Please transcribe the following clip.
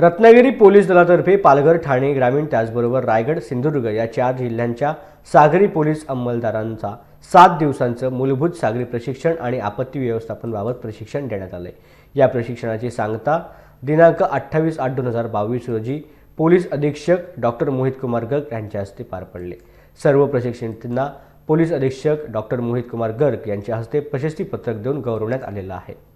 Ratnagiri police दलातर्फे पालघर ठाणे ग्रामीण त्याचबरोबर रायगड सिंधुदुर्ग या चार जिल्ह्यांच्या सागरी पोलीस अंमलदारांचा सात दिवसांचं मूलभूत सागरी प्रशिक्षण आणि आपत्ती व्यवस्थापनबाबत प्रशिक्षण देण्यात आले या प्रशिक्षणाची सांगता दिनांक अठ्ठावीस आठ दोन हजार बावीस रोजी पोलीस अधीक्षक डॉक्टर मोहित कुमार गर्ग यांच्या हस्ते पार पडले सर्व प्रशिक्षणार्थींना पोलीस अधीक्षक डॉक्टर मोहित कुमार गर्ग यांच्या हस्ते प्रशस्तीपत्रक देऊन गौरवण्यात आलेलं आहे